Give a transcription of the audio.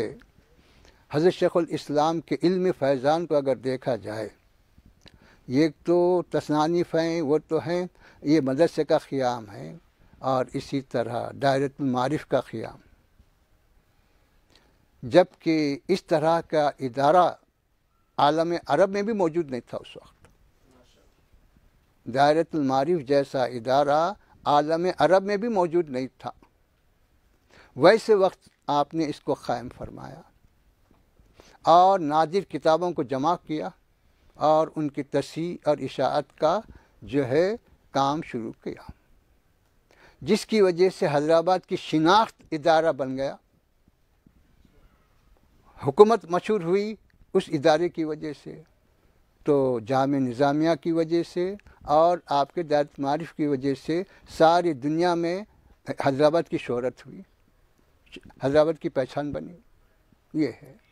से हज़रत इस्लाम के इल्म फैज़ान को अगर देखा जाए ये तो तसनानीफ़ हैं वो तो हैं ये मदरसे का ख़्याम है और इसी तरह दायरतमारफ़ का क़्याम जबकि इस तरह का इदारा आलम अरब में भी मौजूद नहीं था उस वक्त दायरतमारफ़ जैसा इदारा आलम अरब में भी मौजूद नहीं था वैसे वक्त आपने इसको क़ायम फरमाया और नादिर किताबों को जमा किया और उनकी तसी और इशात का जो है काम शुरू किया जिसकी वजह से हैदराबाद की शिनाख्त इदारा बन गया हुकूमत मशहूर हुई उस इदारे की वजह से तो जाम निज़ामिया की वजह से और आपके दायरत मारिफ की वजह से सारी दुनिया में हैदराबाद की शहरत हुई हैदराबाद की पहचान बनी ये है